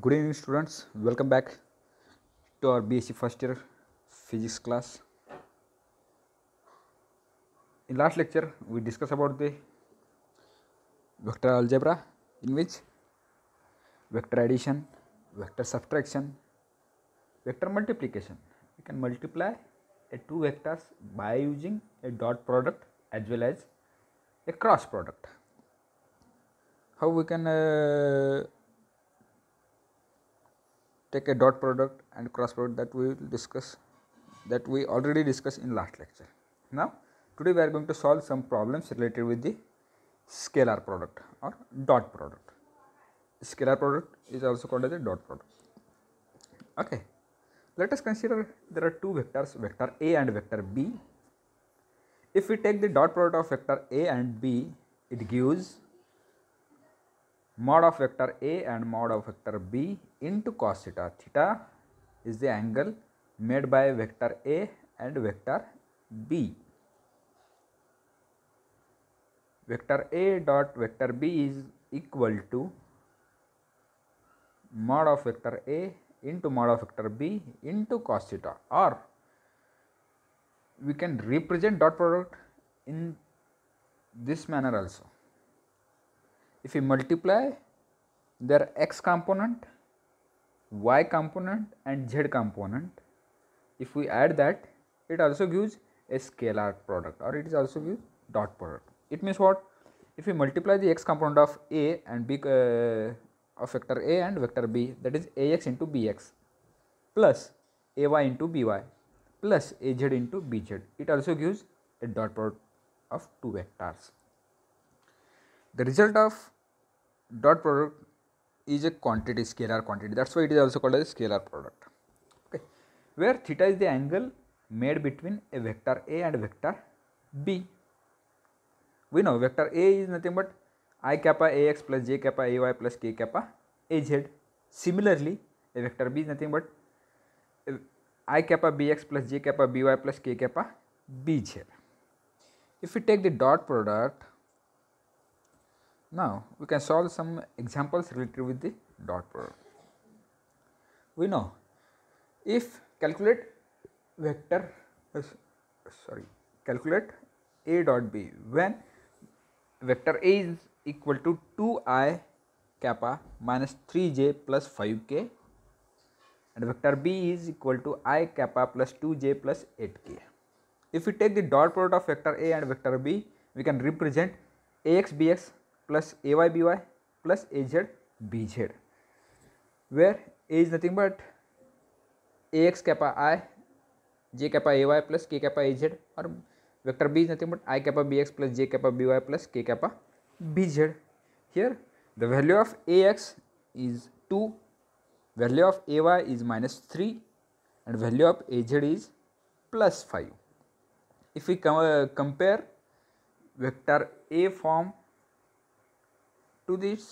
good evening students welcome back to our bsc first year physics class in last lecture we discussed about the vector algebra in which vector addition vector subtraction vector multiplication we can multiply a two vectors by using a dot product as well as a cross product how we can uh, take a dot product and cross product that we will discuss that we already discussed in last lecture. Now today we are going to solve some problems related with the scalar product or dot product. Scalar product is also called as a dot product. Okay. Let us consider there are two vectors vector A and vector B. If we take the dot product of vector A and B it gives mod of vector A and mod of vector B into cos theta. Theta is the angle made by vector A and vector B. Vector A dot vector B is equal to mod of vector A into mod of vector B into cos theta or we can represent dot product in this manner also if we multiply their x component y component and z component if we add that it also gives a scalar product or it is also gives dot product it means what if we multiply the x component of a and b uh, of vector a and vector b that is ax into bx plus ay into by plus az into bz it also gives a dot product of two vectors the result of dot product is a quantity scalar quantity that's why it is also called as scalar product okay where theta is the angle made between a vector a and vector b we know vector a is nothing but i kappa ax plus j kappa ay plus k kappa az similarly a vector b is nothing but i kappa bx plus j kappa by plus k kappa bz if we take the dot product Now we can solve some examples related with the dot product. We know if calculate vector uh, sorry calculate a dot b when vector a is equal to 2i kappa minus 3j plus 5k and vector b is equal to i kappa plus 2j plus 8k. If we take the dot product of vector a and vector b we can represent ax bx plus A Y B Y plus A Z B Z where A is nothing but A X cap I J cap A Y plus K cap A Z और vector B is nothing but I cap B X plus J cap B Y plus K cap B Z here the value of A X is two value of A Y is minus three and value of A Z is plus five if you compare vector A form to this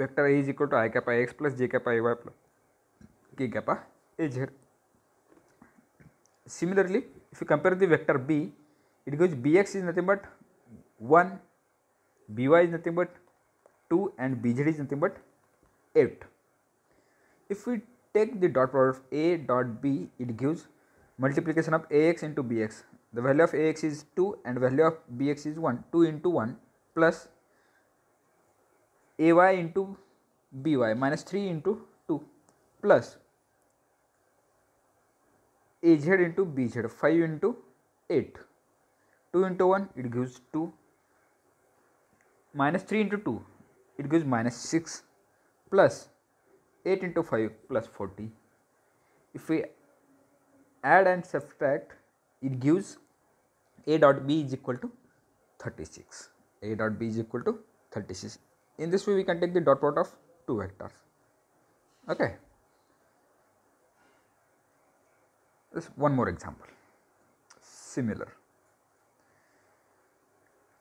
vector A is equal to i kappa x plus j kappa y plus k kappa is Similarly, if you compare the vector B, it goes bx is nothing but 1, by is nothing but 2 and bz is nothing but 8. If we take the dot product of A dot B, it gives multiplication of ax into bx. The value of ax is 2 and value of bx is 1, 2 into 1 plus ay into by minus 3 into 2 plus az into bz 5 into 8 2 into 1 it gives 2 minus 3 into 2 it gives minus 6 plus 8 into 5 plus 40 if we add and subtract it gives a dot b is equal to 36 a dot b is equal to 36 in this way we can take the dot product of two vectors okay this one more example similar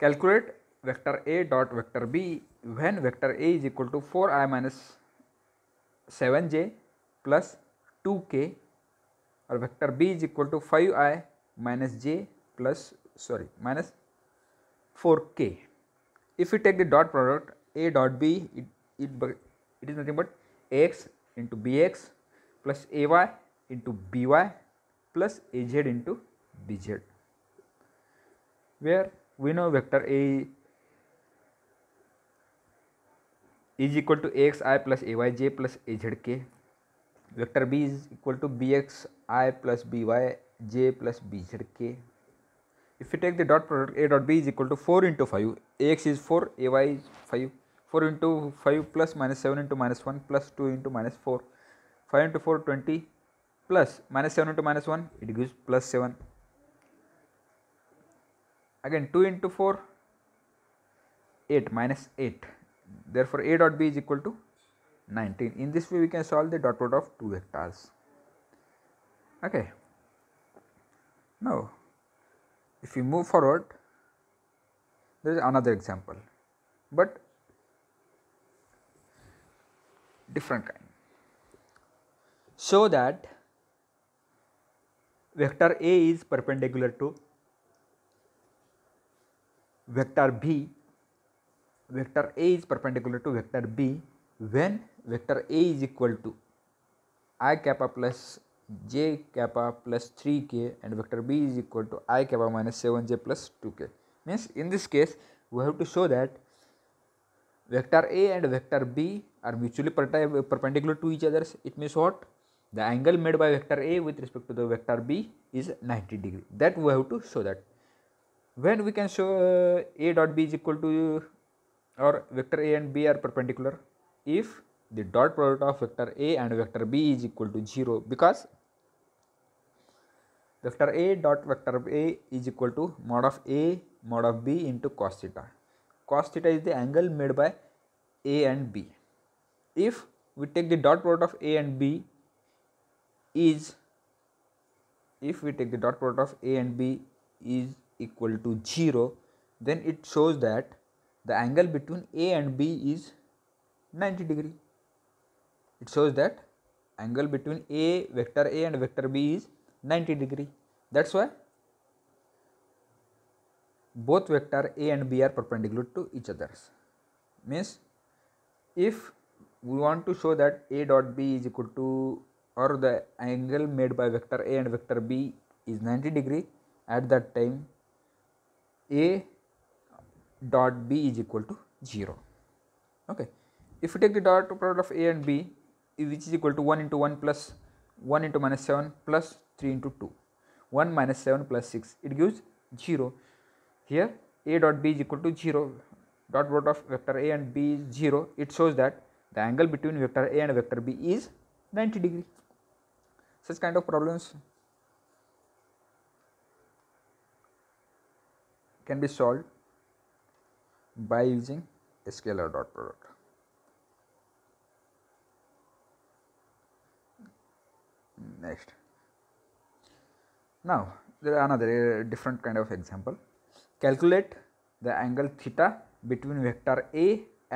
calculate vector a dot vector b when vector a is equal to 4i minus 7j plus 2k or vector b is equal to 5i minus j plus sorry minus 4k if we take the dot product a dot b it, it, it is nothing but ax into bx plus ay into by plus az into bz where we know vector a is equal to i plus ay j plus k, vector b is equal to bx i plus by j plus k. If you take the dot product a dot b is equal to 4 into 5, ax is 4, ay is 5, 4 into 5 plus minus 7 into minus 1 plus 2 into minus 4, 5 into 4 20 plus minus 7 into minus 1 it gives plus 7. Again 2 into 4 8 minus 8 therefore a dot b is equal to 19. In this way we can solve the dot product of two vectors. Okay. Now if we move forward there is another example but different kind so that vector a is perpendicular to vector b vector a is perpendicular to vector b when vector a is equal to i kappa plus j kappa plus 3k and vector b is equal to i kappa minus 7j plus 2k. Means in this case we have to show that vector a and vector b are mutually perpendicular to each other. It means what? The angle made by vector a with respect to the vector b is 90 degree. That we have to show that. When we can show uh, a dot b is equal to uh, or vector a and b are perpendicular if the dot product of vector a and vector b is equal to 0 because vector a dot vector a is equal to mod of a mod of b into cos theta cos theta is the angle made by a and b if we take the dot product of a and b is if we take the dot product of a and b is equal to 0 then it shows that the angle between a and b is 90 degree it shows that angle between a vector a and vector b is 90 degree. That is why both vector A and B are perpendicular to each other. Means if we want to show that A dot B is equal to or the angle made by vector A and vector B is 90 degree at that time A dot B is equal to 0. Okay. If you take the dot product of A and B which is equal to 1 into 1 plus 1 into minus 7 plus 3 into 2. 1 minus 7 plus 6 it gives 0. Here a dot b is equal to 0 dot product of vector a and b is 0 it shows that the angle between vector a and vector b is 90 degree. Such kind of problems can be solved by using a scalar dot product. next now there are another uh, different kind of example calculate the angle theta between vector a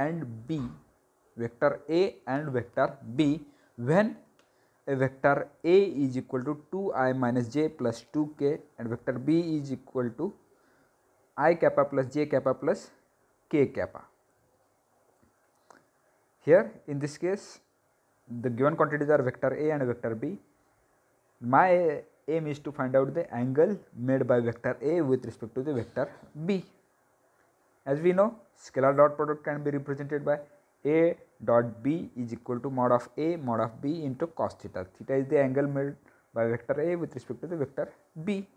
and b vector a and vector b when a vector a is equal to 2i minus j plus 2k and vector b is equal to i kappa plus j kappa plus k kappa here in this case the given quantities are vector a and vector b my aim is to find out the angle made by vector A with respect to the vector B. As we know, scalar dot product can be represented by A dot B is equal to mod of A mod of B into cos theta. Theta is the angle made by vector A with respect to the vector B.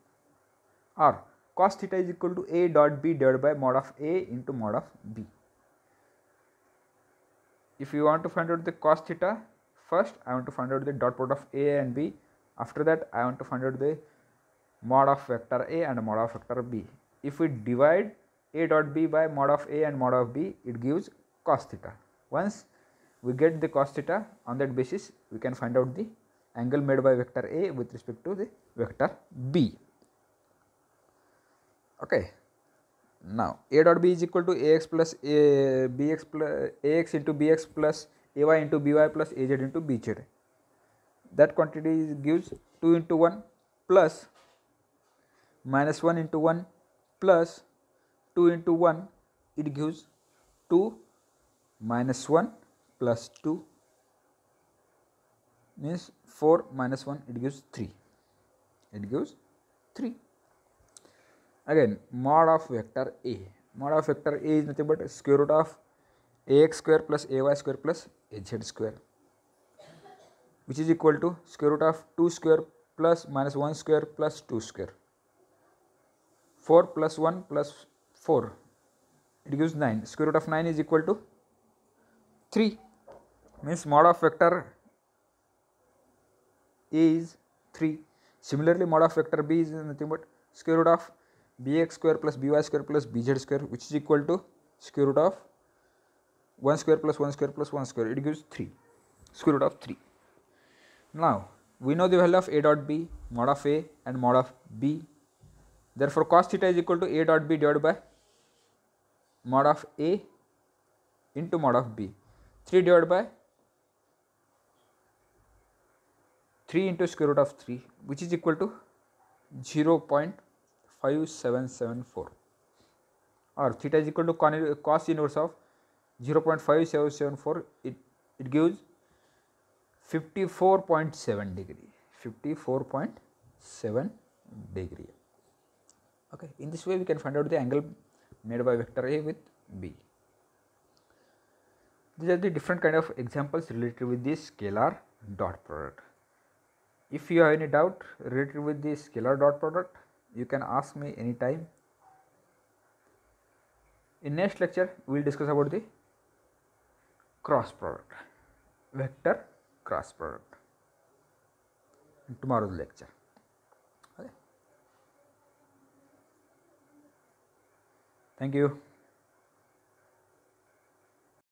Or cos theta is equal to A dot B divided by mod of A into mod of B. If you want to find out the cos theta, first I want to find out the dot product of A and B after that i want to find out the mod of vector a and mod of vector b if we divide a dot b by mod of a and mod of b it gives cos theta once we get the cos theta on that basis we can find out the angle made by vector a with respect to the vector b okay now a dot b is equal to ax plus a bx plus ax into bx plus ay into by plus az into bz that quantity gives 2 into 1 plus minus 1 into 1 plus 2 into 1 it gives 2 minus 1 plus 2 means 4 minus 1 it gives 3 it gives 3 again mod of vector a mod of vector a is nothing but square root of ax square plus ay square plus az square which is equal to square root of 2 square plus minus 1 square plus 2 square. 4 plus 1 plus 4 it gives 9 square root of 9 is equal to 3 means mod of vector a is 3 similarly mod of vector b is nothing but square root of bx square plus by square plus bz square which is equal to square root of 1 square plus 1 square plus 1 square it gives 3 square root of 3 Now, we know the value of A dot B, mod of A and mod of B. Therefore, cos theta is equal to A dot B divided by mod of A into mod of B. 3 divided by 3 into square root of 3 which is equal to 0 0.5774 or theta is equal to cos inverse of 0 0.5774 it, it gives 54.7 degree 54.7 degree okay in this way we can find out the angle made by vector a with b these are the different kind of examples related with the scalar dot product if you have any doubt related with the scalar dot product you can ask me anytime in next lecture we will discuss about the cross product vector cross product in tomorrow's lecture. Okay. Thank you.